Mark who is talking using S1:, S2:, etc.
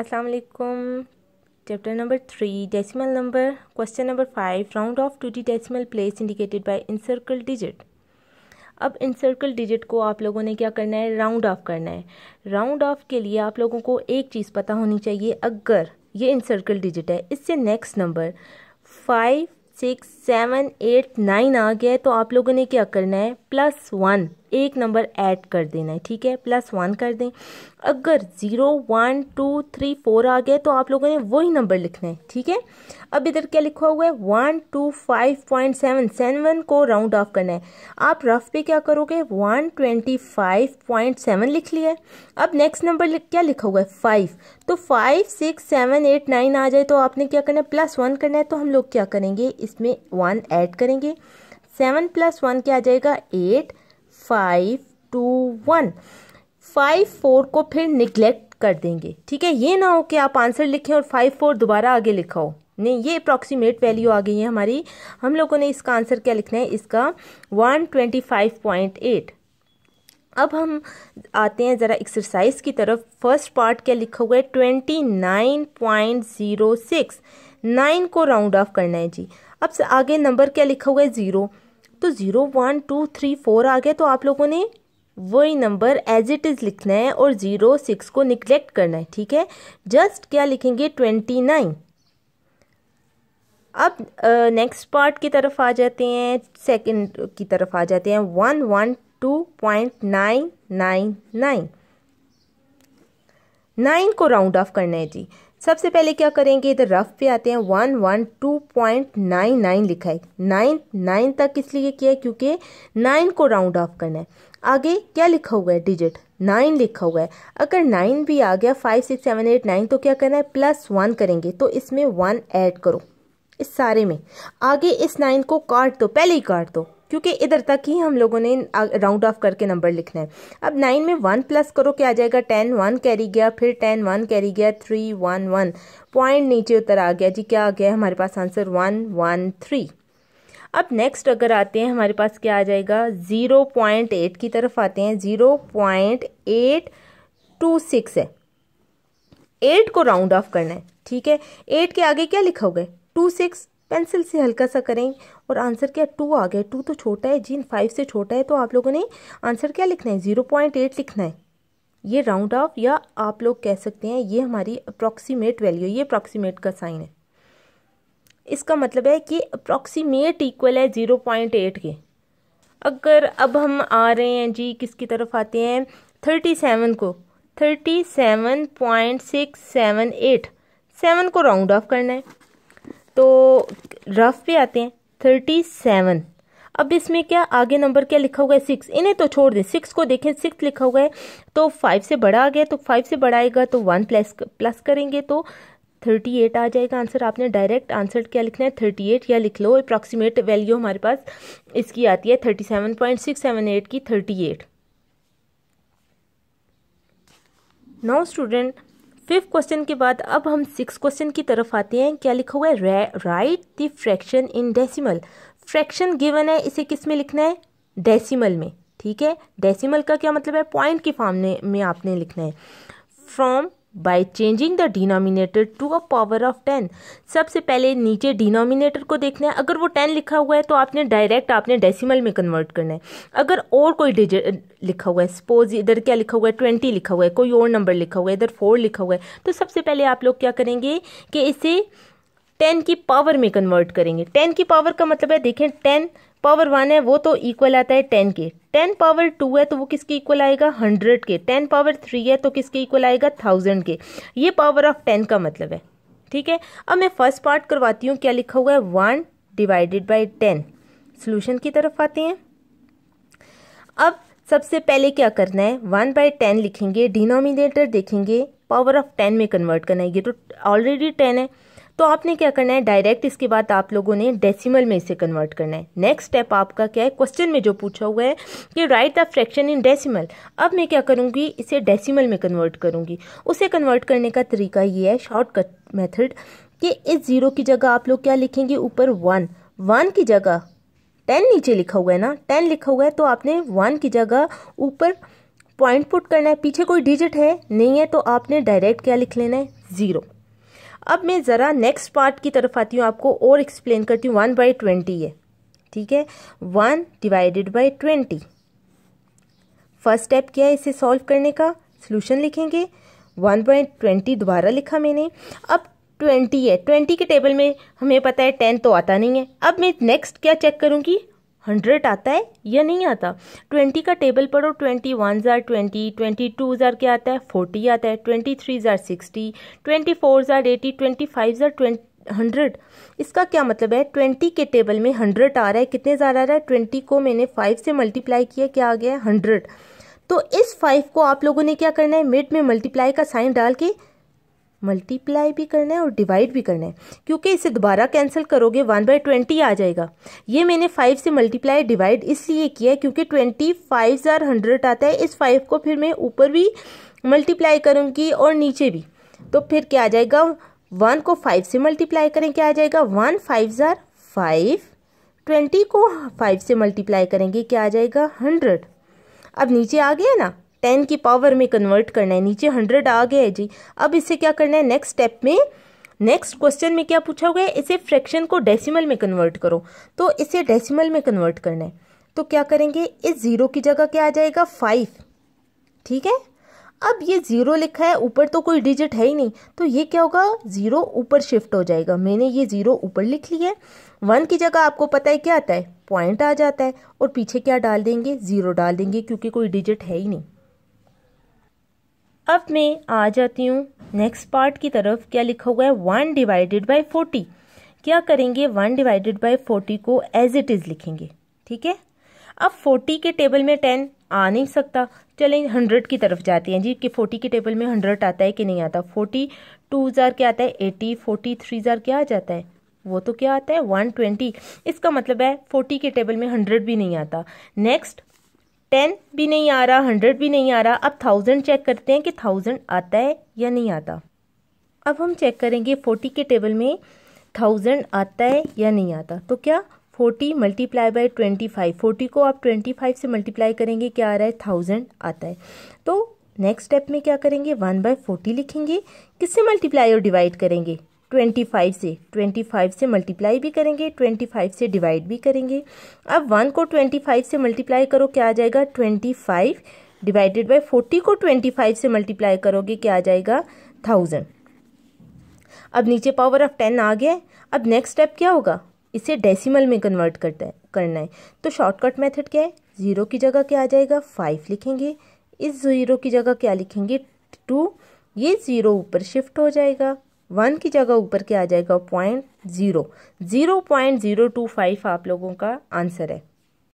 S1: अस्सलाम वालेकुम chapter number three decimal number question number five round off to the decimal place indicated by in circle digit अब in circle digit को आप लोगों ने क्या करना है राउंड ऑफ करना है राउंड ऑफ के लिए आप लोगों को एक चीज़ पता होनी चाहिए अगर ये इनसर्कल डिजिट है इससे next number five six seven eight nine आ गया है तो आप लोगों ने क्या करना है प्लस वन एक नंबर ऐड कर देना है ठीक है प्लस वन कर दें अगर zero one two three four आ गया तो आप लोगों ने वही नंबर लिखना है ठीक है अब इधर क्या लिखा हुआ है one two five point seven seven को राउंड ऑफ करना है आप रफ पे क्या करोगे one twenty five point seven लिख लिया है अब नेक्स्ट नंबर क्या लिखा हुआ है फाइव तो five six seven eight nine आ जाए तो आपने क्या करना है प्लस वन करना है तो हम लोग क्या करेंगे इसमें वन ऐड करेंगे सेवन प्लस वन क्या आ जाएगा eight five two one five four को फिर निग्लेक्ट कर देंगे ठीक है ये ना हो कि आप आंसर लिखें और फाइव फोर दोबारा आगे लिखा हो नहीं ये अप्रॉक्सीमेट वैल्यू आ गई है हमारी हम लोगों ने इसका आंसर क्या लिखना है इसका one twenty five point eight अब हम आते हैं ज़रा एक्सरसाइज की तरफ फर्स्ट पार्ट क्या लिखा हुआ है twenty nine point zero six nine को राउंड ऑफ करना है जी अब से आगे नंबर क्या लिखा हुआ है ज़ीरो तो zero one two three four आ गया तो आप लोगों ने वही नंबर एज इट इज़ लिखना है और ज़ीरो सिक्स को निगलेक्ट करना है ठीक है जस्ट क्या लिखेंगे ट्वेंटी नाइन अब नेक्स्ट uh, पार्ट की तरफ आ जाते हैं सेकंड की तरफ आ जाते हैं one one two point nine nine nine nine को राउंड ऑफ करना है जी सबसे पहले क्या करेंगे इधर रफ पे आते हैं one one two point nine nine लिखा है नाइन नाइन तक इसलिए किया है क्योंकि नाइन को राउंड ऑफ करना है आगे क्या लिखा हुआ है डिजिट नाइन लिखा हुआ है अगर नाइन भी आ गया five six seven eight nine तो क्या करना है प्लस वन करेंगे तो इसमें वन ऐड करो इस सारे में आगे इस नाइन को काट दो पहले ही काट दो क्योंकि इधर तक ही हम लोगों ने राउंड ऑफ करके नंबर लिखना है अब नाइन में वन प्लस करो क्या आ जाएगा टेन वन कैरी गया फिर टेन वन कैरी गया थ्री वन वन पॉइंट नीचे उतर आ गया जी क्या आ गया हमारे पास आंसर वन वन थ्री अब नेक्स्ट अगर आते हैं हमारे पास क्या आ जाएगा ज़ीरो पॉइंट एट की तरफ आते हैं zero point eight two six है एट को राउंड ऑफ करना है ठीक है एट के आगे क्या लिखोगे टू सिक्स पेंसिल से हल्का सा करें और आंसर क्या टू आ गया टू तो छोटा है जीन फाइव से छोटा है तो आप लोगों ने आंसर क्या लिखना है ज़ीरो पॉइंट एट लिखना है ये राउंड ऑफ या आप लोग कह सकते हैं ये हमारी अप्रॉक्सीमेट वैल्यू ये अप्रॉक्सीमेट का साइन है इसका मतलब है कि अप्रॉक्सीमेट इक्वल है ज़ीरो पॉइंट एट के अगर अब हम आ रहे हैं जी किसकी तरफ आते हैं थर्टी सेवन को thirty seven point six seven eight seven को राउंड ऑफ करना है तो रफ पे आते हैं थर्टी सेवन अब इसमें क्या आगे नंबर क्या लिखा हुआ है सिक्स इन्हें तो छोड़ दें सिक्स को देखें सिक्स लिखा हुआ है तो फाइव से बड़ा आ गया तो फाइव से बड़ा आएगा तो वन प्लस प्लस करेंगे तो थर्टी एट आ जाएगा आंसर आपने डायरेक्ट आंसर क्या लिखना है थर्टी एट या लिख लो अप्रॉक्सीमेट वैल्यू हमारे पास इसकी आती है thirty seven point six seven eight की thirty eight now student fifth question के बाद अब हम सिक्स क्वेश्चन की तरफ आते हैं क्या लिखा हुआ है write the fraction in decimal fraction given है इसे किस में लिखना है डेसिमल में ठीक है डेसिमल का क्या मतलब है पॉइंट के फॉर्म में आपने लिखना है from by changing the denominator to a power of ten सबसे पहले नीचे डिनोमिनेटर को देखना है अगर वो टेन लिखा हुआ है तो आपने डायरेक्ट आपने डेसिमल में कन्वर्ट करना है अगर और कोई डिजिट लिखा हुआ है सपोज इधर क्या लिखा हुआ है ट्वेंटी लिखा हुआ है कोई और नंबर लिखा हुआ है इधर फोर लिखा हुआ है तो सबसे पहले आप लोग क्या करेंगे कि इसे टेन की पावर में कन्वर्ट करेंगे टेन की पावर का मतलब है देखें टेन पावर वन है वो तो इक्वल आता है टेन के टेन पावर टू है तो वो किसके इक्वल आएगा हंड्रेड के टेन पावर थ्री है तो किसके इक्वल आएगा थाउजेंड के ये पावर ऑफ टेन का मतलब है ठीक है अब मैं फर्स्ट पार्ट करवाती हूँ क्या लिखा हुआ है one divided by ten solution की तरफ आते हैं अब सबसे पहले क्या करना है वन बाई टेन लिखेंगे डिनोमिनेटर देखेंगे पावर ऑफ टेन में कन्वर्ट करना है ये तो ऑलरेडी टेन है तो आपने क्या करना है डायरेक्ट इसके बाद आप लोगों ने डेसिमल में इसे कन्वर्ट करना है नेक्स्ट स्टेप आपका क्या है क्वेश्चन में जो पूछा हुआ है कि write the fraction in decimal अब मैं क्या करूँगी इसे डेसीमल में कन्वर्ट करूँगी उसे कन्वर्ट करने का तरीका ये है शॉर्टकट मेथड कि इस ज़ीरो की जगह आप लोग क्या लिखेंगे ऊपर वन वन की जगह टेन नीचे लिखा हुआ है ना टेन लिखा हुआ है तो आपने वन की जगह ऊपर पॉइंट पुट करना है पीछे कोई डिजिट है नहीं है तो आपने डायरेक्ट क्या लिख लेना है ज़ीरो अब मैं ज़रा नेक्स्ट पार्ट की तरफ आती हूँ आपको और एक्सप्लेन करती हूँ वन बाई ट्वेंटी है ठीक है one divided by twenty first step क्या है इसे सॉल्व करने का सोल्यूशन लिखेंगे वन बाई ट्वेंटी दोबारा लिखा मैंने अब ट्वेंटी है ट्वेंटी के टेबल में हमें पता है टेन तो आता नहीं है अब मैं नेक्स्ट क्या चेक करूँगी हंड्रेड आता है या नहीं आता ट्वेंटी का टेबल पढ़ो ट्वेंटी वन ज़ार ट्वेंटी ट्वेंटी टू ज़ार क्या आता है फोर्टी आता है ट्वेंटी थ्री ज़ार सिक्सटी ट्वेंटी फोर ज़ार एटी ट्वेंटी फाइव ज़ार ट्वेंटी हंड्रेड इसका क्या मतलब है ट्वेंटी के टेबल में हंड्रेड आ रहा है कितने ज़्यादा आ रहा है ट्वेंटी को मैंने फाइव से मल्टीप्लाई किया क्या आ गया है हंड्रेड तो इस फाइव को आप लोगों ने क्या करना है मिड में मल्टीप्लाई का साइन डाल के मल्टीप्लाई भी करना है और डिवाइड भी करना है क्योंकि इसे दोबारा कैंसिल करोगे वन बाई ट्वेंटी आ जाएगा ये मैंने फाइव से मल्टीप्लाई डिवाइड इसलिए किया है क्योंकि ट्वेंटी फाइव ज़ार हंड्रेड आता है इस फाइव को फिर मैं ऊपर भी मल्टीप्लाई करूँगी और नीचे भी तो फिर क्या आ जाएगा वन को फाइव से मल्टीप्लाई करें क्या आ जाएगा वन फाइव ज़ार फाइव ट्वेंटी को फाइव से मल्टीप्लाई करेंगे क्या आ जाएगा हंड्रेड अब नीचे आ गया ना टेन की पावर में कन्वर्ट करना है नीचे हंड्रेड आ गया है जी अब इसे क्या करना है नेक्स्ट स्टेप में नेक्स्ट क्वेश्चन में क्या पूछा हुआ है इसे फ्रैक्शन को डेसिमल में कन्वर्ट करो तो इसे डेसिमल में कन्वर्ट करना है तो क्या करेंगे इस ज़ीरो की जगह क्या आ जाएगा फाइव ठीक है अब ये ज़ीरो लिखा है ऊपर तो कोई डिजिट है ही नहीं तो ये क्या होगा ज़ीरो ऊपर शिफ्ट हो जाएगा मैंने ये ज़ीरो ऊपर लिख लिया है वन की जगह आपको पता है क्या आता है पॉइंट आ जाता है और पीछे क्या डाल देंगे ज़ीरो डाल देंगे क्योंकि कोई डिजिट है ही नहीं अब मैं आ जाती हूँ नेक्स्ट पार्ट की तरफ क्या लिखा हुआ है वन डिवाइडेड बाई फोर्टी क्या करेंगे वन डिवाइडेड बाई फोर्टी को एज इट इज़ लिखेंगे ठीक है अब फोर्टी के टेबल में टेन आ नहीं सकता चलें हंड्रेड की तरफ जाते हैं जी कि फोर्टी के टेबल में हंड्रेड आता है कि नहीं आता फोर्टी टू हज़ार क्या आता है एटी फोर्टी थ्री हज़ार क्या आ जाता है वो तो क्या आता है वन ट्वेंटी इसका मतलब है फोर्टी के टेबल में हंड्रेड भी नहीं आता नेक्स्ट टेन भी नहीं आ रहा हंड्रेड भी नहीं आ रहा अब थाउजेंड चेक करते हैं कि थाउजेंड आता है या नहीं आता अब हम चेक करेंगे फोर्टी के टेबल में थाउजेंड आता है या नहीं आता तो क्या forty multiply by twenty five forty को आप ट्वेंटी फाइव से मल्टीप्लाई करेंगे क्या आ रहा है थाउजेंड आता है तो नेक्स्ट स्टेप में क्या करेंगे वन बाय फोर्टी लिखेंगे किससे मल्टीप्लाई और डिवाइड करेंगे ट्वेंटी फाइव से ट्वेंटी फाइव से मल्टीप्लाई भी करेंगे ट्वेंटी फाइव से डिवाइड भी करेंगे अब वन को ट्वेंटी फाइव से मल्टीप्लाई करो क्या आ जाएगा twenty five divided by forty को ट्वेंटी फाइव से मल्टीप्लाई करोगे क्या आ जाएगा थाउजेंड अब नीचे पावर ऑफ टेन आ गया अब नेक्स्ट स्टेप क्या होगा इसे डेसिमल में कन्वर्ट करता है करना है तो शॉर्टकट मेथड क्या है ज़ीरो की जगह क्या आ जाएगा फाइव लिखेंगे इस ज़ीरो की जगह क्या लिखेंगे टू ये ज़ीरो ऊपर शिफ्ट हो जाएगा वन की जगह ऊपर के आ जाएगा point zero zero point zero two five आप लोगों का आंसर है